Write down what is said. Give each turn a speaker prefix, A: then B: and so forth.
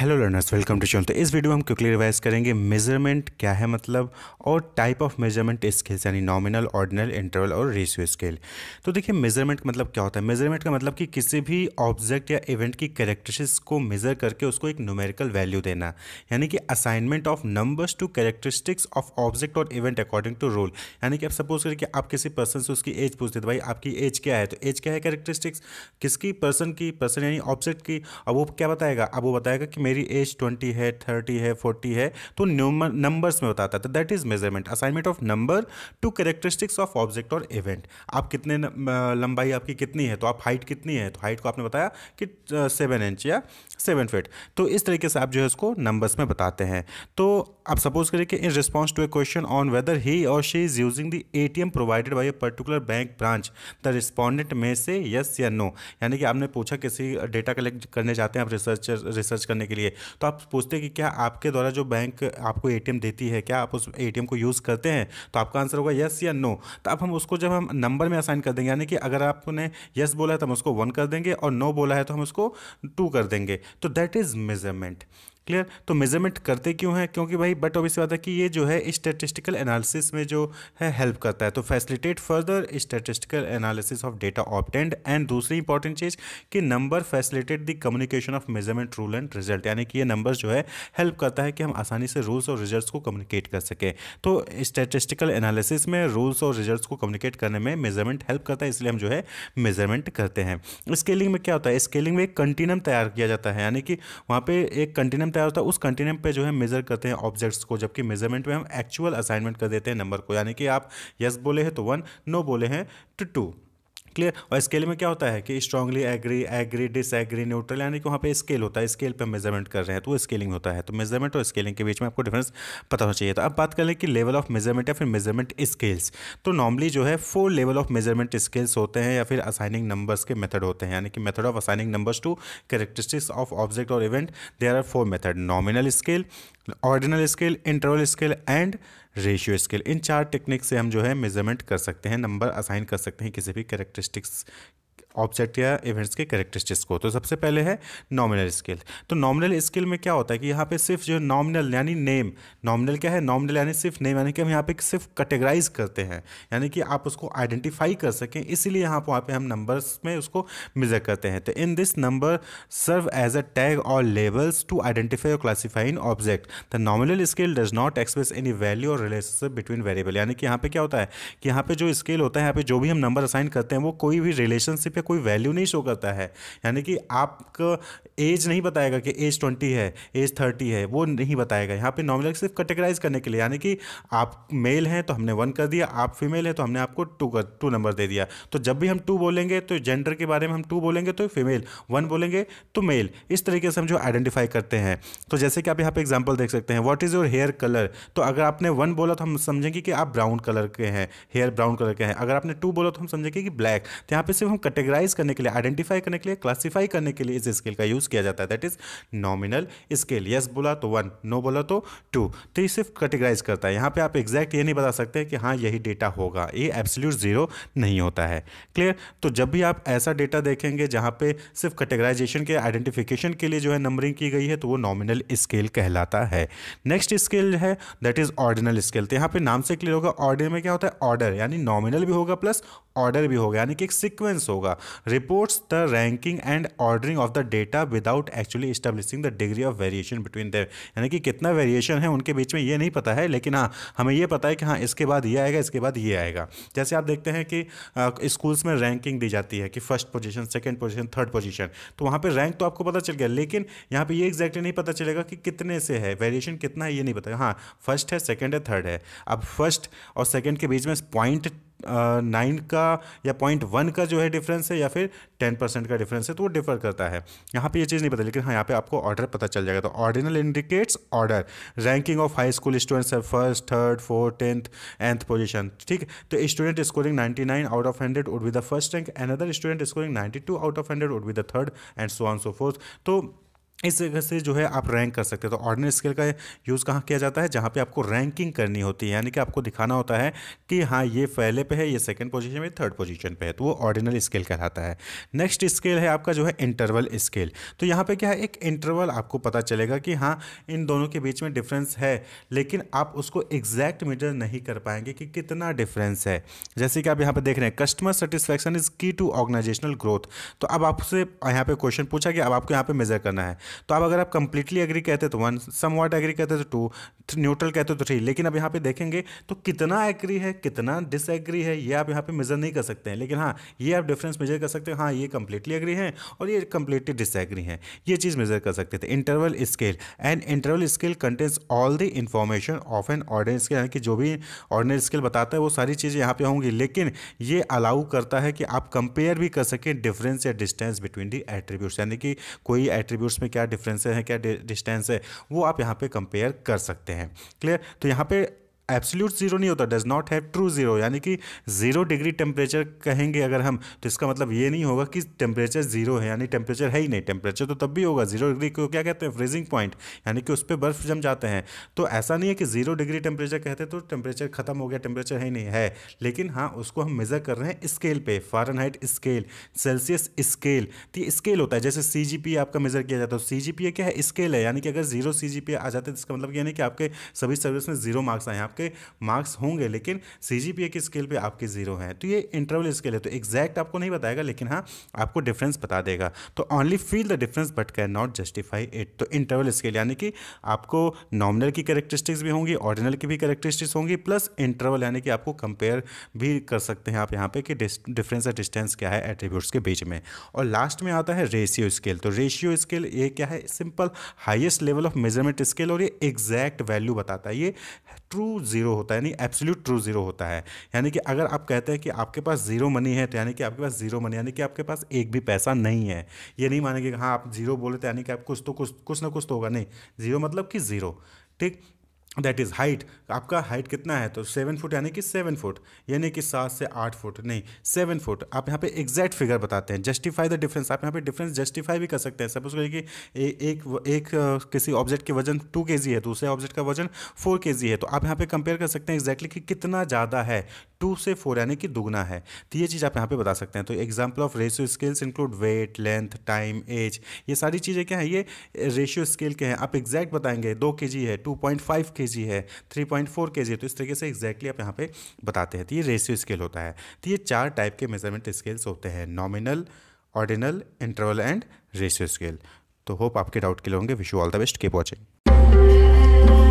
A: hello learners welcome to शोन तो इस वीडियो में हम क्विकली रिवाइज करेंगे मेजरमेंट क्या है मतलब और टाइप ऑफ मेजरमेंट स्केल्स यानी नॉमिनल ऑर्डिनल इंटरवल और रेशियो स्केल तो देखिए मेजरमेंट मतलब क्या होता है मेजरमेंट का मतलब कि किसी भी ऑब्जेक्ट या इवेंट की कैरेक्टरिस्टिक्स को मेजर करके उसको एक न्यूमेरिकल वैल्यू देना यानी कि assignment of numbers to characteristics of object और इवेंट अकॉर्डिंग टू रोल यानी कि आप सपोज करिए कि आप किसी पर्सन से उसकी एज पूछते थे तो भाई आपकी एज क्या है तो एज क्या है कैरेक्टरिस्टिक्स किसकी पर्सन की पर्सन यानी ऑब्जेक्ट की अब वो क्या बताएगा अब वो बताएगा कि मेरी एज ट्वेंटी है थर्टी है फोर्टी है तो नंबर्स में बताता था that is measurement assignment of number to characteristics of object और इवेंट आप कितने लंबाई आपकी कितनी है तो आप हाइट कितनी है तो हाइट को आपने बताया कि सेवन इंच या सेवन फिट तो इस तरीके से आप जो है उसको नंबर्स में बताते हैं तो आप सपोज करें कि in response to a question on whether he और she is using the A T M provided by a particular bank branch the respondent में से यस या नो यानी कि आपने पूछा किसी डेटा कलेक्ट करने जाते हैं आप रिसर्च रिसर्च करने के लिए लिए तो आप पूछते हैं कि क्या आपके द्वारा जो बैंक आपको ए देती है क्या आप उस ए को यूज़ करते हैं तो आपका आंसर होगा यस या नो तो अब हम उसको जब हम नंबर में असाइन कर देंगे यानी कि अगर आपने यस बोला है तो हम उसको वन कर देंगे और नो बोला है तो हम उसको टू कर देंगे तो दैट इज़ मेजरमेंट क्लियर तो मेजरमेंट करते क्यों हैं क्योंकि भाई बट ऑब्वियस बात है कि ये जो है स्टेटिस्टिकल एनालिसिस में जो है हेल्प करता है तो facilitate further statistical analysis of data obtained and दूसरी इंपॉर्टेंट चीज़ कि number facilitate the communication of measurement rule and result यानी कि ये नंबर जो है हेल्प करता है कि हम आसानी से रूल्स और रिजल्ट को कम्युनिकेट कर सकें तो स्टेटिस्टिकल एनालिसिस में रूल्स और रिजल्ट को कम्युनिकेट करने में मेजरमेंट हेल्प करता है इसलिए हम जो है मेजरमेंट करते हैं स्केलिंग में क्या होता है स्केलिंग में एक कंटिनम तैयार किया जाता है यानी कि वहाँ पर एक कंटिनम कंटिनेंट तैयार होता है उस कंटिनेंट पे जो है मेजर करते हैं ऑब्जेक्ट्स को जबकि मेजरमेंट में हम एक्चुअल असाइनमेंट कर देते हैं नंबर को यानी कि आप यस बोले हैं तो वन नो बोले हैं तो टू क्लियर और स्केल में क्या होता है कि strongly agree agree disagree neutral यानी कि वहाँ पे स्केल होता है स्केल पे मेजरमेंट कर रहे हैं तो वो स्केलिंग होता है तो मेजरमेंट और स्केलिंग के बीच में आपको डिफरेंस पता होना चाहिए तो अब बात कर लें कि लेवल ऑफ मेजरमेंट या फिर मेजरमेंट स्केल्स तो नॉर्मली जो है four level of measurement scales होते हैं या फिर असाइनिंग नंबर्स के मेथड होते हैं यानी कि method of assigning numbers to characteristics of object और event there are four method nominal scale ordinal scale interval scale and ratio scale इन चार टेक्निक से हम जो है मेजरमेंट कर सकते हैं नंबर असाइन कर सकते हैं किसी भी कैरेक्टरिस्टिक्स ऑब्जेक्ट या इवेंट्स के करेक्टरिस्टिक्स को तो सबसे पहले है नॉमिनल स्केल तो नॉमिनल स्केल में क्या होता है कि यहाँ पे सिर्फ जो नॉमिनल यानी नेम नॉमिनल क्या है नॉमिनल यानी सिर्फ नेम यानी कि हम यहाँ पे सिर्फ कैटेगराइज करते हैं यानी कि आप उसको आइडेंटिफाई कर सकें इसीलिए यहाँ वहाँ पे हम नंबर्स में उसको मेजर करते हैं तो in this number serve as a tag और लेबल्स टू आइडेंटिफाई और classify in object the nominal scale does not express any value और रिलेशनशिप बिटवीन वेरिएबल यानी कि यहाँ पे क्या होता है कि यहाँ पे जो स्केल होता है यहाँ पे जो भी हम नंबर असाइन करते हैं वो कोई भी रिलेशनशिप का कोई वैल्यू नहीं शो करता है यानी कि आपका एज नहीं बताएगा कि एज ट्वेंटी है एज थर्टी है वो नहीं बताएगा यहाँ पे नॉमिनल सिर्फ कैटेगराइज करने के लिए यानी कि आप मेल हैं तो हमने वन कर दिया आप फीमेल हैं तो हमने आपको टू कर टू नंबर दे दिया तो जब भी हम टू बोलेंगे तो जेंडर के बारे में हम टू बोलेंगे तो फीमेल वन बोलेंगे तो मेल इस तरीके से हम जो आइडेंटिफाई करते हैं तो जैसे कि आप यहाँ पे एग्जाम्पल देख सकते हैं what is your hair colour तो अगर आपने वन बोला तो हम समझेंगे कि आप ब्राउन कलर के हैं हेयर ब्राउन कलर के हैं अगर आपने टू बोला तो हम समझेंगे कि ब्लैक तो यहाँ पर सिर्फ हम कटेगरी कैटेगराइज करने के लिए आइडेंटिफाई करने के लिए क्लासीफाई करने के लिए इस स्केल का यूज़ किया जाता है that is nominal scale yes बोला तो वन नो बोला तो टू तो ये सिर्फ कैटेगराइज करता है यहाँ पे आप एग्जैक्ट ये नहीं बता सकते कि हाँ यही डेटा होगा ये एब्सोल्यूट जीरो नहीं होता है क्लियर तो जब भी आप ऐसा डेटा देखेंगे जहाँ पे सिर्फ कैटेगराइजेशन के आइडेंटिफिकेशन के लिए जो है नंबरिंग की गई है तो वो नॉमिनल स्केल कहलाता है नेक्स्ट स्केल है दैट इज ऑर्डिनल स्केल तो यहाँ पे नाम से क्लियर होगा ऑर्डर में क्या होता है ऑर्डर यानी नॉमिनल भी होगा प्लस ऑर्डर भी होगा यानी कि एक सीक्वेंस होगा reports the ranking and ordering of the data without actually establishing the degree of variation between their यानी कि कितना वेरिएशन है उनके बीच में ये नहीं पता है लेकिन हाँ हमें ये पता है कि हाँ इसके बाद ये आएगा इसके बाद ये आएगा जैसे आप देखते हैं कि स्कूल्स में रैंकिंग दी जाती है कि first position second position third position तो वहाँ पर रैंक तो आपको पता चल गया लेकिन यहाँ पर ये एग्जैक्टली नहीं पता चलेगा कि कितने से है वेरिएशन कितना है ये नहीं पता हाँ फर्स्ट है सेकेंड है थर्ड है अब फर्स्ट और सेकेंड के बीच में पॉइंट नाइन का या पॉइंट वन का जो है डिफरेंस है या फिर टेन परसेंट का डिफरेंस है तो वो डिफर करता है यहाँ पे ये चीज़ नहीं पता लेकिन हाँ यहाँ पे आपको ऑर्डर पता चल जाएगा तो ordinal indicates order ranking of high school students है first third fourth tenth nth position ठीक तो student scoring ninety nine out of hundred would be the first rank other student scoring ninety two out of hundred would be the third and so on so forth तो इस जगह से जो है आप rank कर सकते हैं तो ऑर्डिनरी स्केल का यूज़ कहाँ किया जाता है जहाँ पे आपको रैंकिंग करनी होती है यानी कि आपको दिखाना होता है कि हाँ ये पहले पे है ये सेकंड पोजीशन में थर्ड पोजीशन पे है तो वो ऑर्डिनल स्केल कहलाता है नेक्स्ट स्केल है आपका जो है इंटरवल स्केल तो यहाँ पर क्या है एक इंटरवल आपको पता चलेगा कि हाँ इन दोनों के बीच में डिफ्रेंस है लेकिन आप उसको एग्जैक्ट मीटर नहीं कर पाएंगे कि कितना डिफरेंस है जैसे कि आप यहाँ पर देख रहे हैं customer satisfaction is key to organisational growth तो अब आपसे यहाँ पर क्वेश्चन पूछा कि अब आपको यहाँ पर मेजर करना है तो अब अगर आप कंप्लीटली एग्री कहते तो वन सम वॉट एग्री कहते तो टू न्यूट्रल कहते तो थ्री लेकिन अब यहाँ पे देखेंगे तो कितना एग्री है कितना डिसएग्री है ये आप यहाँ पे मेजर नहीं कर सकते हैं लेकिन हाँ ये आप डिफरेंस मेजर कर सकते हैं हाँ ये कंप्लीटली एग्री है और ये कंप्लीटली डिसएग्री है ये चीज़ मेजर कर सकते थे interval scale and interval scale contains all the information of an ordinary scale यानी कि जो भी ऑर्डनरी स्केल बताता है वो सारी चीज़ें यहाँ पे होंगी लेकिन ये अलाउ करता है कि आप कंपेयर भी कर सकें डिफरेंस या डिस्टेंस बिटवीन दी एट्रीब्यूट्स यानी कि कोई एट्रीब्यूट्स में क्या क्या डिफरेंसेस हैं क्या डिस्टेंस है वो आप यहाँ पे कंपेयर कर सकते हैं क्लियर तो यहाँ पे एब्सोल्यूट जीरो नहीं होता does not have true zero यानी कि जीरो डिग्री टेम्परेचर कहेंगे अगर हम तो इसका मतलब ये नहीं होगा कि टेम्परेचर जीरो है यानी टेम्परेचर है ही नहीं टेम्परेचर तो तब भी होगा जीरो डिग्री को क्या कहते हैं फ्रीजिंग पॉइंट यानी कि उस पर बर्फ जम जाते हैं तो ऐसा नहीं है कि जीरो डिग्री टेम्परेचर कहते तो टेम्परेचर खत्म हो गया टेम्परेचर है ही नहीं है लेकिन हाँ उसको हम मेजर कर रहे हैं स्केल पे हाइट स्केल सेल्सियस स्केल तो ये स्केल होता है जैसे सी आपका मेजर किया जाता है सी तो जी क्या है स्केल है यानी कि अगर जीरो सी आ जाते तो इसका मतलब ये नहीं कि आपके सभी सर्विस में जीरो मार्क्स आए आपके आपके मार्क्स होंगे लेकिन सी के स्केल पर आपके ज़ीरो हैं तो ये इंटरवल स्केल है तो एग्जैक्ट आपको नहीं बताएगा लेकिन हाँ आपको डिफरेंस बता देगा तो only feel the difference but can not justify it तो इंटरवल स्केल यानी कि आपको नॉमिनल की करेक्टरिस्टिक्स भी होंगी ऑर्डिनल की भी करेक्टरिस्टिक्स होंगी प्लस इंटरवल यानी कि आपको कंपेयर भी कर सकते हैं आप यहाँ पे कि डिफरेंस या डिस्टेंस क्या है एट्रीब्यूट्स के बीच में और लास्ट में आता है रेशियो स्केल तो रेशियो स्केल ये क्या है simple highest level of measurement scale और ये एग्जैक्ट वैल्यू बताता है ये ट्रू ज़ीरो होता है यानी एब्सोल्यूट ट्रू ज़ीरो होता है यानी कि अगर आप कहते हैं कि आपके पास ज़ीरो मनी है तो यानी कि आपके पास ज़ीरो मनी यानी कि आपके पास एक भी पैसा नहीं है ये नहीं मानेंगे हाँ आप ज़ीरो बोले तो यानी कि आप कुछ तो कुछ कुछ ना कुछ तो होगा नहीं ज़ीरो मतलब कि ज़ीरो ठीक दैट इज़ हाइट आपका हाइट कितना है तो सेवन फुट यानी कि सेवन फुट यानी कि सात से आठ फुट नहीं सेवन फुट आप यहाँ पे एग्जैक्ट फिगर बताते हैं जस्टिफाई द डिफरेंस आप यहाँ पे डिफरेंस जस्टिफाई भी कर सकते हैं सपोज करिए कि ए, एक एक किसी ऑब्जेक्ट के वजन टू के है दूसरे ऑब्जेक्ट का वजन फोर के है तो आप यहाँ पे कंपेयर कर सकते हैं एग्जैक्टली कि कितना ज़्यादा है टू से फोर यानी कि दुगना है तो ये चीज़ आप यहाँ पे बता सकते हैं तो example of ratio scales include weight length time age ये सारी चीज़ें क्या है ये रेशियो स्केल के हैं आप एग्जैक्ट बताएंगे दो के है टू पॉइंट फाइव के है थ्री पॉइंट फोर के तो इस तरीके से एग्जैक्टली आप यहाँ पर बताते हैं तो ये रेशियो स्केल होता है तो ये चार टाइप के मेजरमेंट स्केल्स होते हैं nominal ordinal interval and ratio scale तो होप आपके डाउट क्लियर होंगे wish you all the best keep watching